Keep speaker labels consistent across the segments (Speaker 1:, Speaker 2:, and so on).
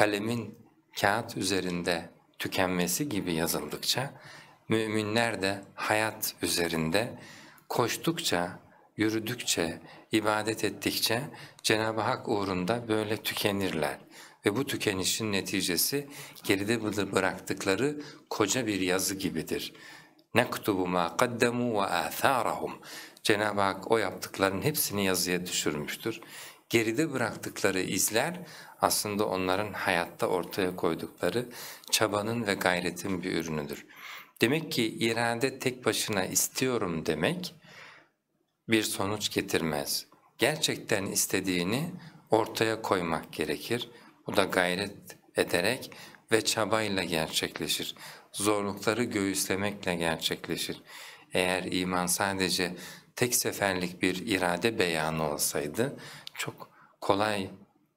Speaker 1: kalemin kağıt üzerinde tükenmesi gibi yazıldıkça, müminler de hayat üzerinde koştukça, yürüdükçe, ibadet ettikçe Cenab-ı Hak uğrunda böyle tükenirler. Ve bu tükenişin neticesi geride bıraktıkları koca bir yazı gibidir. نَكْتُبُ مَا قَدَّمُوا وَآثَارَهُمْ Cenab-ı Hak o yaptıkların hepsini yazıya düşürmüştür geride bıraktıkları izler aslında onların hayatta ortaya koydukları çabanın ve gayretin bir ürünüdür. Demek ki irade tek başına istiyorum demek bir sonuç getirmez. Gerçekten istediğini ortaya koymak gerekir. Bu da gayret ederek ve çabayla gerçekleşir. Zorlukları göğüslemekle gerçekleşir. Eğer iman sadece tek seferlik bir irade beyanı olsaydı çok kolay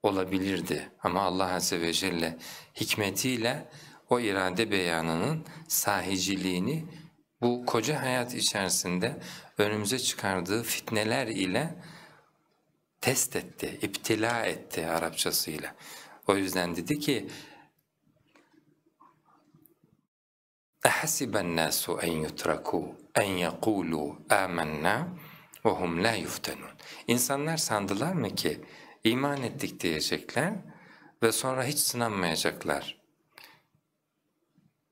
Speaker 1: olabilirdi. Ama Allah Azze ve Celle hikmetiyle o irade beyanının sahiciliğini bu koca hayat içerisinde önümüze çıkardığı fitneler ile test etti, iptila etti Arapçasıyla. O yüzden dedi ki, اَحَسِبَ النَّاسُ اَنْ يُتْرَكُوا اَنْ يَقُولُوا آمَنَّا وَهُمْ لَا يُفْتَنُونَ İnsanlar sandılar mı ki iman ettik diyecekler ve sonra hiç sınanmayacaklar.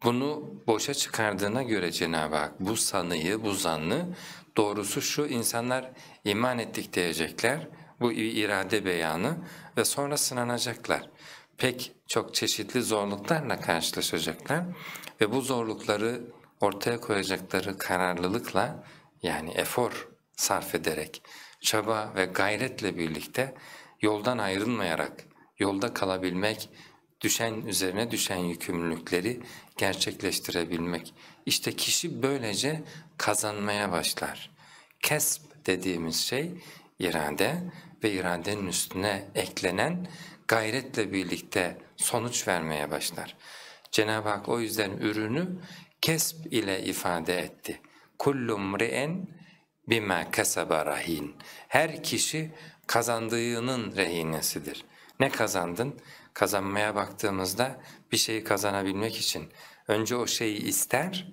Speaker 1: Bunu boşa çıkardığına göre Cenab-ı Hak bu sanıyı, bu zannı doğrusu şu insanlar iman ettik diyecekler bu irade beyanı ve sonra sınanacaklar. Pek çok çeşitli zorluklarla karşılaşacaklar ve bu zorlukları ortaya koyacakları kararlılıkla yani efor sarf ederek, çaba ve gayretle birlikte yoldan ayrılmayarak, yolda kalabilmek, düşen üzerine düşen yükümlülükleri gerçekleştirebilmek. İşte kişi böylece kazanmaya başlar. Kesb dediğimiz şey irade ve iradenin üstüne eklenen gayretle birlikte sonuç vermeye başlar. Cenab-ı Hak o yüzden ürünü kesb ile ifade etti. Kullum ri'en bima kasaba rahin. Her kişi kazandığının rehinesidir. Ne kazandın? Kazanmaya baktığımızda bir şeyi kazanabilmek için önce o şeyi ister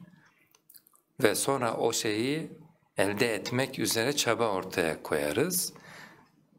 Speaker 1: ve sonra o şeyi elde etmek üzere çaba ortaya koyarız.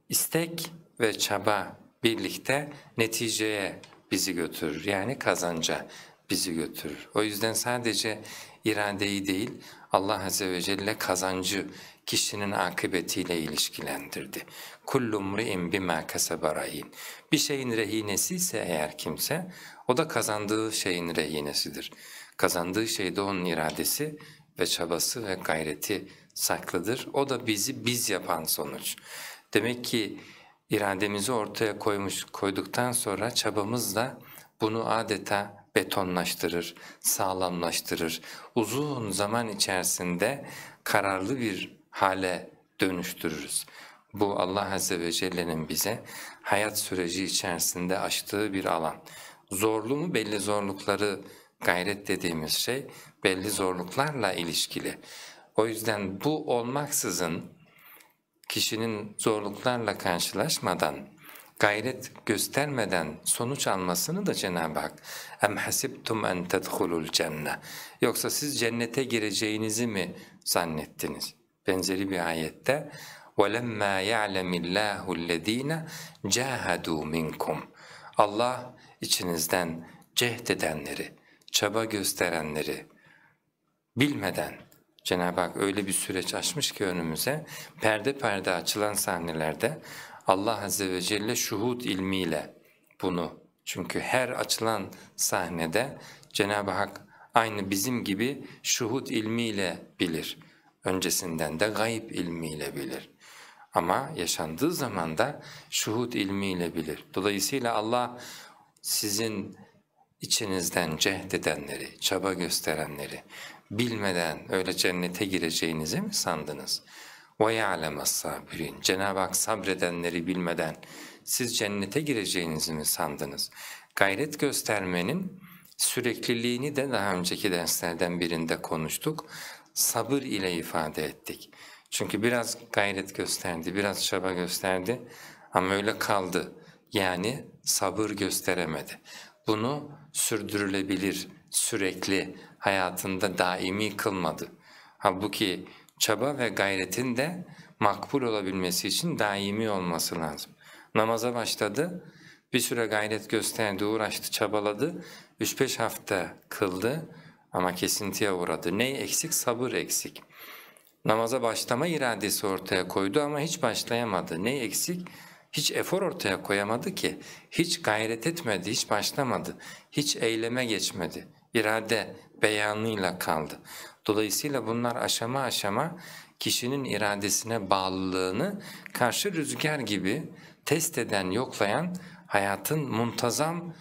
Speaker 1: İstek ve çaba birlikte neticeye bizi götürür yani kazanca bizi götürür. O yüzden sadece iradeyi değil Allah Azze ve Celle kazancı kişinin akıbetiyle ilişkilendirdi. Kullu mri'in bimâ kasebarayîn. Bir şeyin rehinesi ise eğer kimse o da kazandığı şeyin rehinesidir. Kazandığı şey de onun iradesi ve çabası ve gayreti saklıdır. O da bizi biz yapan sonuç. Demek ki irademizi ortaya koymuş koyduktan sonra çabamızla bunu adeta betonlaştırır, sağlamlaştırır. Uzun zaman içerisinde kararlı bir hale dönüştürürüz. Bu Allah Azze ve Celle'nin bize hayat süreci içerisinde açtığı bir alan. Zorlu mu belli zorlukları gayret dediğimiz şey belli zorluklarla ilişkili. O yüzden bu olmaksızın kişinin zorluklarla karşılaşmadan gayret göstermeden sonuç almasını da Cenab-ı Hak em hasibtum en tedhulul yoksa siz cennete gireceğinizi mi zannettiniz? Benzeri bir ayette وَلَمَّا يَعْلَمِ اللّٰهُ الَّذ۪ينَ جَاهَدُوا مِنْكُمْ Allah içinizden cehd edenleri, çaba gösterenleri bilmeden Cenab-ı Hak öyle bir süreç açmış ki önümüze perde perde açılan sahnelerde Allah Azze ve Celle şuhud ilmiyle bunu. Çünkü her açılan sahnede Cenab-ı Hak aynı bizim gibi şuhud ilmiyle bilir. Öncesinden de gayb ilmiyle bilir. Ama yaşandığı zaman da şuhud ilmiyle bilir. Dolayısıyla Allah sizin içinizden cehd edenleri, çaba gösterenleri bilmeden öyle cennete gireceğinizi mi sandınız?'' Ve ya'lemes sabirin. Cenab-ı Hak sabredenleri bilmeden siz cennete gireceğinizi mi sandınız? Gayret göstermenin sürekliliğini de daha önceki derslerden birinde konuştuk. Sabır ile ifade ettik. Çünkü biraz gayret gösterdi, biraz çaba gösterdi ama öyle kaldı. Yani sabır gösteremedi. Bunu sürdürülebilir, sürekli hayatında daimi kılmadı. Halbuki çaba ve gayretin de makbul olabilmesi için daimi olması lazım. Namaza başladı, bir süre gayret gösterdi, uğraştı, çabaladı, 3-5 hafta kıldı ama kesintiye uğradı. Ne eksik? Sabır eksik. Namaza başlama iradesi ortaya koydu ama hiç başlayamadı. Ne eksik? Hiç efor ortaya koyamadı ki, hiç gayret etmedi, hiç başlamadı, hiç eyleme geçmedi.'' irade beyanıyla kaldı. Dolayısıyla bunlar aşama aşama kişinin iradesine bağlılığını karşı rüzgar gibi test eden, yoklayan hayatın muntazam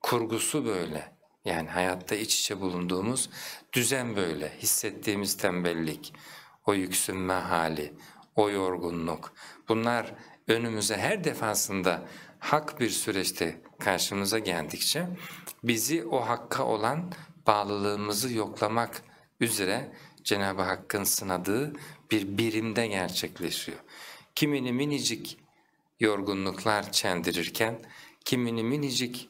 Speaker 1: kurgusu böyle. Yani hayatta iç içe bulunduğumuz düzen böyle, hissettiğimiz tembellik, o yüksünme hali, o yorgunluk. Bunlar önümüze her defasında hak bir süreçte karşımıza geldikçe bizi o hakka olan bağlılığımızı yoklamak üzere Cenab-ı Hakk'ın sınadığı bir birimde gerçekleşiyor. Kimini minicik yorgunluklar çendirirken, kimini minicik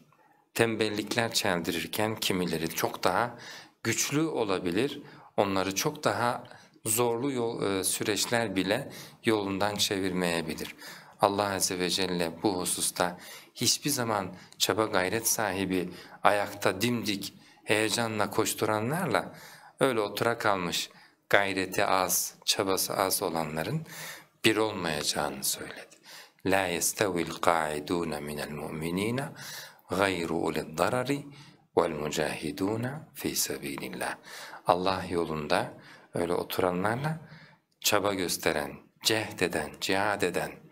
Speaker 1: tembellikler çendirirken, kimileri çok daha güçlü olabilir, onları çok daha zorlu yol, e, süreçler bile yolundan çevirmeyebilir. Allah Azze ve Celle bu hususta hiçbir zaman çaba gayret sahibi, ayakta dimdik, heyecanla koşturanlarla öyle otura kalmış, gayreti az, çabası az olanların bir olmayacağını söyledi. La yestevil qaidun minel mu'minina gayru ulil darari vel mucahiduna fi sabilillah. Allah yolunda öyle oturanlarla çaba gösteren, cehd eden, cihad eden,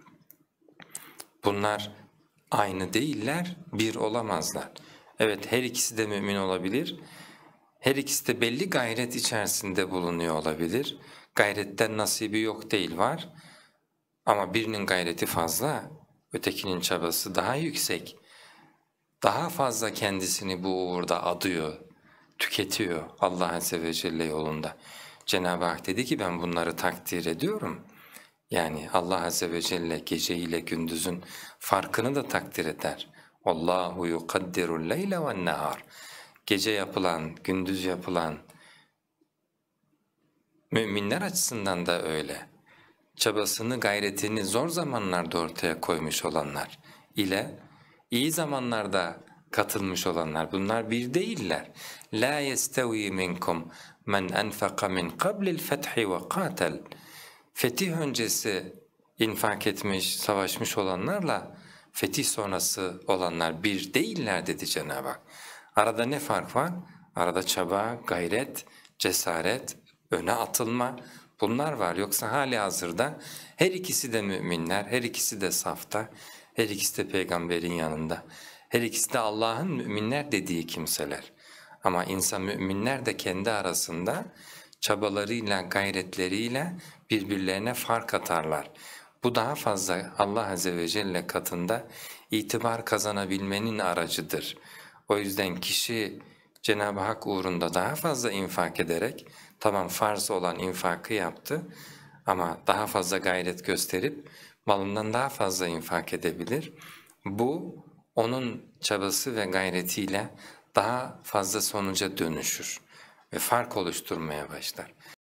Speaker 1: Bunlar aynı değiller, bir olamazlar. Evet her ikisi de mümin olabilir. Her ikisi de belli gayret içerisinde bulunuyor olabilir. Gayretten nasibi yok değil var. Ama birinin gayreti fazla, ötekinin çabası daha yüksek. Daha fazla kendisini bu uğurda adıyor, tüketiyor Allah Azze ve Celle yolunda. Cenab-ı Hak dedi ki ben bunları takdir ediyorum. Yani Allah Azze ve Celle gece ile gündüzün farkını da takdir eder. Allahu yukaddirul leyle ve nehar. Gece yapılan, gündüz yapılan müminler açısından da öyle. Çabasını, gayretini zor zamanlarda ortaya koymuş olanlar ile iyi zamanlarda katılmış olanlar bunlar bir değiller. La yestevi minkum men enfaqa min qablil fethi ve qatel fetih öncesi infak etmiş, savaşmış olanlarla fetih sonrası olanlar bir değiller dedi Cenab-ı Hak. Arada ne fark var? Arada çaba, gayret, cesaret, öne atılma bunlar var. Yoksa hali hazırda her ikisi de müminler, her ikisi de safta, her ikisi de peygamberin yanında. Her ikisi de Allah'ın müminler dediği kimseler. Ama insan müminler de kendi arasında çabalarıyla, gayretleriyle birbirlerine fark atarlar. Bu daha fazla Allah Azze ve Celle katında itibar kazanabilmenin aracıdır. O yüzden kişi Cenab-ı Hak uğrunda daha fazla infak ederek, tamam farz olan infakı yaptı ama daha fazla gayret gösterip malından daha fazla infak edebilir. Bu onun çabası ve gayretiyle daha fazla sonuca dönüşür ve fark oluşturmaya başlar.